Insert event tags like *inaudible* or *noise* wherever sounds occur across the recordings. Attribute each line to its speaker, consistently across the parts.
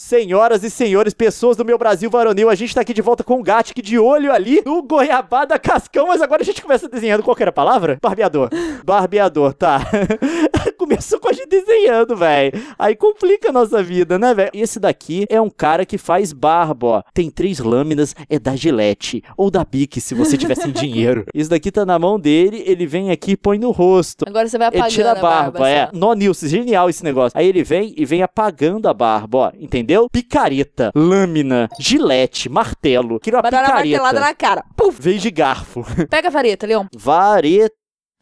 Speaker 1: Senhoras e senhores, pessoas do meu Brasil varonil, a gente tá aqui de volta com o Gatic de olho ali no goiabada cascão, mas agora a gente começa desenhando qual era a palavra? Barbeador. Barbeador, tá. *laughs* Começou com a gente desenhando, velho. Aí complica a nossa vida, né, velho? Esse daqui é um cara que faz barba, ó. Tem três lâminas, é da Gillette. Ou da Bic, se você tiver sem dinheiro. *laughs* Isso daqui tá na mão dele, ele vem aqui e põe no rosto. Agora
Speaker 2: você vai apagando e tira a barba. A barba é. Só.
Speaker 1: Assim. No Nilce, genial esse negócio. Aí ele vem e vem apagando a barba, ó. Entendeu? entendeu? Picareta, lâmina, gilete, martelo. Queria uma Vai dar uma martelada picareta. na cara. Puf! Vez de garfo. *laughs*
Speaker 2: Pega a vareta, Leon.
Speaker 1: Vareta.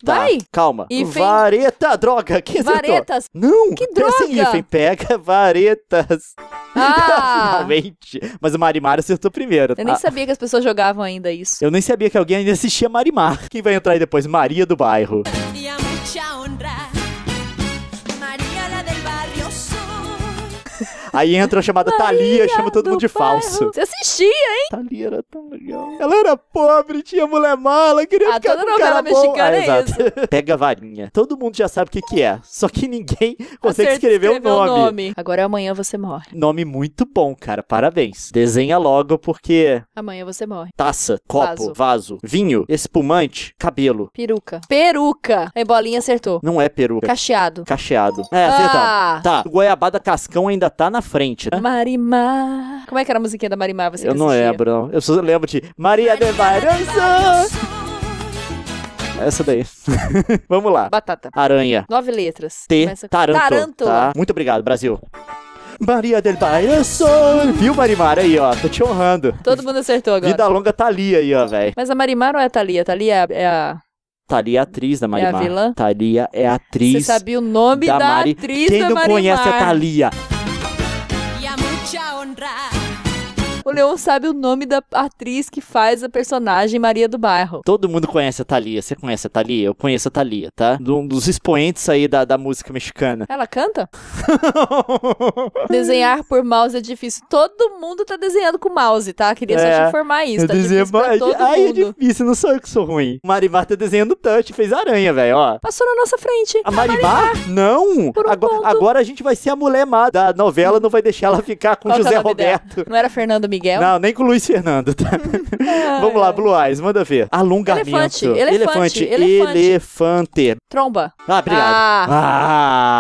Speaker 1: Vai! Calma. Hífen.
Speaker 2: Vareta,
Speaker 1: droga! Que Varetas. Não!
Speaker 2: Que assim, droga! Sem
Speaker 1: pega *laughs* varetas.
Speaker 2: Ah! *laughs*
Speaker 1: Finalmente. Mas o Marimar acertou primeiro. Tá? Eu nem
Speaker 2: sabia que as pessoas jogavam ainda isso.
Speaker 1: Eu nem sabia que alguém ainda assistia Marimar. Quem vai entrar aí depois? Maria do Bairro. E a Aí entra a chamada Thalia, chama todo mundo de bairro. falso. Você assistia, hein? Thalia era tão legal. Ela era pobre,
Speaker 2: tinha mulher mala, queria ah, ficar toda com cara mexicana ah, é exato.
Speaker 1: isso. *laughs* Pega a varinha. Todo mundo já sabe o que, que é, só que ninguém *laughs* consegue escrever, escrever o nome. o
Speaker 2: nome. Agora amanhã você morre.
Speaker 1: Nome muito bom, cara, parabéns. Desenha logo porque...
Speaker 2: Amanhã você morre.
Speaker 1: Taça, copo, vaso, vaso vinho, espumante, cabelo.
Speaker 2: Peruca. Peruca. A bolinha acertou. Não
Speaker 1: é peruca. Cacheado. Cacheado. É, acertado. Ah. Tá, o goiabada cascão ainda tá na frente, né?
Speaker 2: Marimar. Como é que era a musiquinha da Marimar? Você Eu não
Speaker 1: lembro, não. Eu só lembro de Maria de Baranço. Essa daí. *laughs* Vamos lá. Batata. Aranha. Nove letras. T. Taranto. Taranto. Tá? Muito obrigado, Brasil. Maria del Bairro Sol. Viu, Marimar? Aí, ó. Tô te honrando.
Speaker 2: Todo mundo acertou agora. Vida
Speaker 1: longa Thalia aí, ó, velho.
Speaker 2: Mas a Marimar não é Thalia. Thalia é, é a...
Speaker 1: Thalia é atriz da Marimar. É a vilã? Thalia é atriz. Você sabia o nome da, da Mari... atriz Quem da Marimar? Quem não conhece é a Thalia?
Speaker 2: mucha honra. o Leon sabe o nome da atriz que faz a personagem Maria do Bairro.
Speaker 1: Todo mundo conhece a Thalia. Você conhece a Thalia? Eu conheço a Thalia, tá? Um dos expoentes aí da, da música mexicana.
Speaker 2: Ela canta? *laughs* Desenhar por mouse é difícil. Todo mundo tá desenhando com mouse, tá? Queria é, só te é. informar isso. Eu tá desenho, difícil pra todo ai, é
Speaker 1: difícil, não sou eu que sou ruim. Maribá tá desenhando touch, fez aranha, velho, ó.
Speaker 2: Passou na nossa frente. A Maribá?
Speaker 1: Não! Por um agora, ponto. agora a gente vai ser a mulher má da novela, não vai deixar ela ficar com Qual é José Roberto.
Speaker 2: Dela? Não era Fernando Miguel? Miguel? Não, nem com o Luiz Fernando, tá? *laughs* Vamos lá, Blue
Speaker 1: Eyes, manda ver. Alongamento. Elefante, elefante, elefante. Elefante. elefante.
Speaker 2: Tromba. Ah, obrigado. Ah.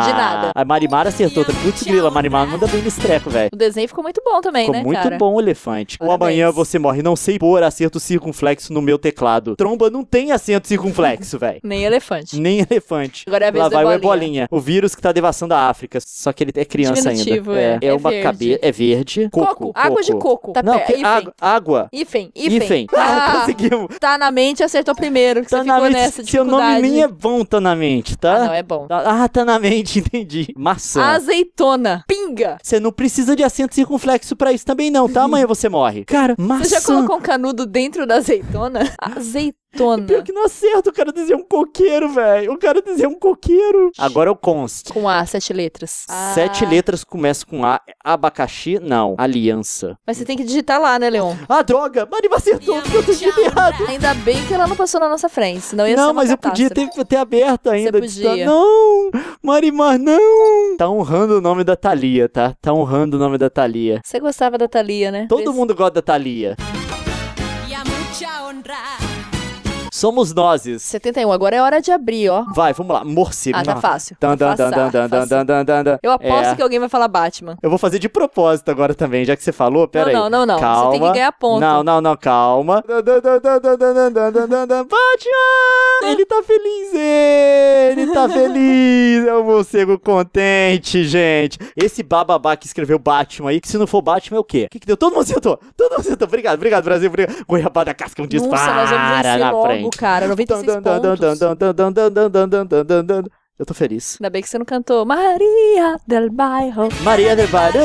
Speaker 2: ah. De nada.
Speaker 1: A Marimar acertou. Tá putz grila, a Marimar manda bem nesse treco, velho. O
Speaker 2: desenho ficou muito bom também, ficou né, muito cara? bom
Speaker 1: o elefante. Parabéns. O amanhã você morre. Não sei pôr acerto circunflexo no meu teclado. Tromba não tem acerto circunflexo, velho.
Speaker 2: nem elefante. Nem elefante. Agora é a vez Lá vai é bolinha. o
Speaker 1: Ebolinha. O vírus que tá devassando a África. Só que ele é criança Diminutivo, ainda. É. é, é, é uma cabeça. É verde. Coco. coco. Água de coco. Coco. Tá não, água. água.
Speaker 2: Ifem, hífen. hífen. Ah, tá- conseguimos. Tá na mente, acertou primeiro, que tá você ficou mente, nessa Seu nome nem é
Speaker 1: bom, tá na mente, tá? Ah, não, é bom. Tá, ah, tá na mente, *laughs* entendi. Maçã.
Speaker 2: Azeitona. Pi pinga.
Speaker 1: Você não precisa de assento circunflexo para isso também não, tá? Amanhã você morre. Cara, maçã... Você já colocou
Speaker 2: um canudo dentro da azeitona? *laughs* Azeitona. Tona. pior que não acerta, o cara desenha um coqueiro, velho. O cara desenha um coqueiro.
Speaker 1: Agora eu conste.
Speaker 2: Com A, sete letras. Ah. Sete
Speaker 1: letras começa com A. Abacaxi, não. Aliança.
Speaker 2: Mas você tem que digitar lá, né, Leon? Ah, droga! Mari acertou, porque eu tô errado. Né? Ainda bem que ela não passou na nossa frente, senão ia não, ser Não, mas catástrofe. eu
Speaker 1: podia ter, ter aberto
Speaker 2: ainda. Você podia. Não!
Speaker 1: Marimar, não! Tá honrando o nome da Thalia. Thalia, tá? Tá honrando o nome da Thalia. Você
Speaker 2: gostava da Thalia, né? Todo Esse...
Speaker 1: mundo gosta da Thalia. E mucha honra. Somos nós.
Speaker 2: 71. Agora é hora de abrir, ó.
Speaker 1: Vai, vamos lá. Morcego. Ah, tá fácil. Dan, dan, dan, dan, dan, dan, dan, dan, Eu aposto é. que
Speaker 2: alguém vai falar Batman. Eu
Speaker 1: vou fazer de propósito agora também, já que você falou. Pera não, aí. Não, não, não. Calma. Você tem que ganhar ponto. Não, não, não. Calma. Batman! Ele tá feliz. Ele tá feliz. É o um morcego contente, gente. Esse bababá que escreveu Batman aí, que se não for Batman é o quê? O que, que deu? Todo mundo sentou. Todo mundo sentou. Obrigado, obrigado, Brasil. Obrigado. Goiabada casca um disparo Nossa, nós vamos na frente o cara, 96
Speaker 2: pontos. Eu tô feliz. Ainda bem que você não cantou Maria del Bairro. Maria del Bairro.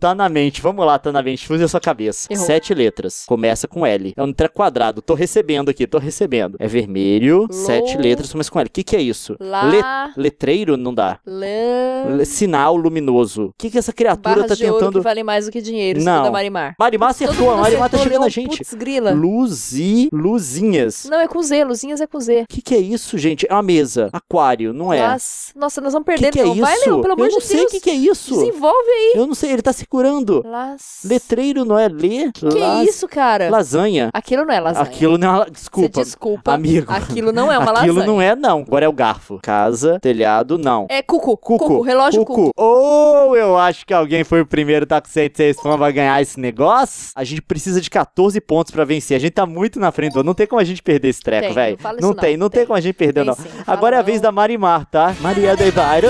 Speaker 1: Tá na mente. Vamos lá, tá na mente. Use a sua cabeça. Errou. Sete letras. Começa com L. É um letra quadrado. Tô recebendo aqui, tô recebendo. É vermelho, sete letras, começa com L. O que, que é isso? Lá... Le... Letreiro? Não dá.
Speaker 2: Lã...
Speaker 1: Sinal luminoso. O que, que essa criatura Barras tá de tentando. Ouro que
Speaker 2: vale mais do que dinheiro. Não. Da é Marimar. Marimar acertou. A Marimar tá chegando a gente. Putz, grila.
Speaker 1: Luzi. Luzinhas.
Speaker 2: Não, é com Z. Luzinhas é com Z. O que,
Speaker 1: que é isso, gente? É uma mesa. Aquário, não é?
Speaker 2: Nossa, nossa nós vamos perder. Que que é isso? vai, Leon, pelo amor de Deus. Eu não sei o que, que é isso. Desenvolve aí. Eu não sei.
Speaker 1: Ele tá se segurando Las... Letreiro não é lê. Que las... isso,
Speaker 2: cara? Lasanha. Aquilo não é lasanha.
Speaker 1: Aquilo não é. Desculpa. Você desculpa. Amigo. Aquilo não é uma lasanha. Aquilo não é, não. Agora é o garfo. Casa, telhado, não. É
Speaker 2: cuco. Cuco. cuco. Relógio cuco.
Speaker 1: Ou oh, eu acho que alguém foi o primeiro, tá com 76 fãs, vai ganhar esse negócio. A gente precisa de 14 pontos pra vencer. A gente tá muito na frente, do... não tem como a gente perder esse treco, velho. Não, não, não, tem, não tem como a gente perder, tem, não. Sim, Agora é a vez da Marimar, tá? Maria de Bairro.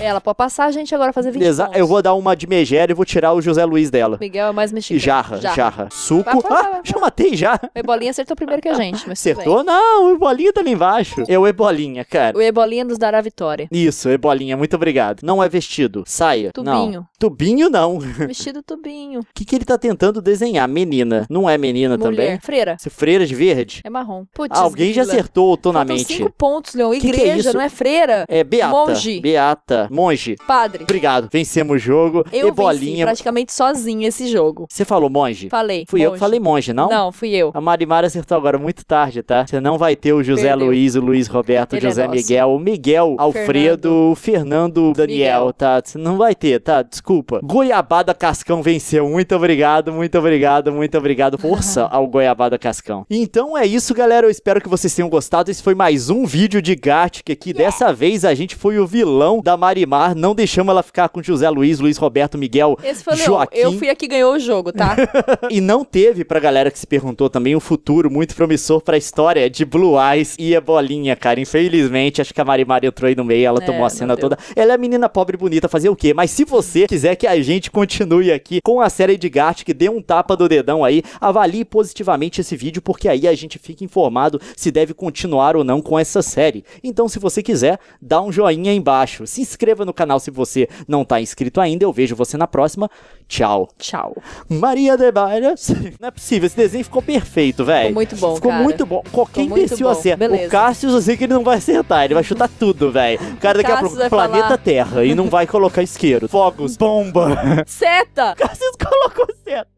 Speaker 2: Ela pode passar a gente agora fazer 20 Exa
Speaker 1: pontos. Eu vou dar uma de meia eu e vou tirar o José Luiz dela.
Speaker 2: Miguel é mais mexicano. Jarra, jarra. jarra. Suco. Vai, vai, vai, ah, já
Speaker 1: matei já. O
Speaker 2: Ebolinha acertou primeiro que a gente, mas Acertou?
Speaker 1: Não, o Ebolinha tá ali embaixo. É o Ebolinha, cara. O
Speaker 2: Ebolinha nos dará vitória.
Speaker 1: Isso, Ebolinha, muito obrigado. Não é vestido, saia. Tubinho. Não. Tubinho não. Vestido
Speaker 2: tubinho. O
Speaker 1: que, que ele tá tentando desenhar? Menina. Não é menina Mulher. também? Freira. Se freira de verde? É
Speaker 2: marrom. Putz, ah, Alguém já acertou tonamente. Faltam cinco pontos, Leon. Igreja, que que é não é freira? É beata. Monge.
Speaker 1: Beata. Monge. Padre. Obrigado. Vencemos o jogo. Eu bolinha.
Speaker 2: praticamente sozinho esse jogo.
Speaker 1: Você falou monge?
Speaker 2: Falei. Fui monge. eu que
Speaker 1: falei monge, não? Não, fui eu. A Marimara acertou agora muito tarde, tá? Você não vai ter o José Perdeu. Luiz, o Luiz Roberto, o é José é Miguel, o Miguel Alfredo, o Fernando Daniel, Miguel. tá? Você não vai ter, tá? Desculpa. Goiabada Cascão venceu. Muito obrigado, muito obrigado, muito obrigado. Força *laughs* ao Goiabada Cascão. Então é isso, galera. Eu espero que vocês tenham gostado. Esse foi mais um vídeo de Gartic aqui. Yeah. Dessa vez a gente foi o vilão da Marimar. Não deixamos ela ficar com José Luiz, Luiz Roberto, Miguel. Miguel Esse foi Joaquim. Eu fui
Speaker 2: a que ganhou o jogo, tá?
Speaker 1: *laughs* e não teve, pra galera que se perguntou também, um futuro muito promissor pra história de Blue Eyes e a bolinha, cara. Infelizmente, acho que a Mari Mari entrou aí no meio, ela é, tomou a cena toda. Ela é menina pobre e bonita, fazer o quê? Mas se você quiser que a gente continue aqui com a série de que dê um tapa do dedão aí, avalie positivamente esse vídeo, porque aí a gente fica informado se deve continuar ou não com essa série. Então, se você quiser, dá um joinha aí embaixo. Se inscreva no canal se você não tá inscrito ainda. Eu vejo você na próxima. Tchau. Tchau. Maria de Bairas. *laughs* Não é possível, esse desenho ficou perfeito, velho. Ficou muito bom, Ficou cara. muito bom. Qualquer imbecil acerta. Beleza. O Cassius, assim que ele não vai acertar, ele vai chutar tudo, velho. O cara daqui a pouco, planeta falar... Terra, e não vai colocar isqueiro. Fogos, bomba. *laughs*
Speaker 2: Seta! Cássio Cassius colocou seta.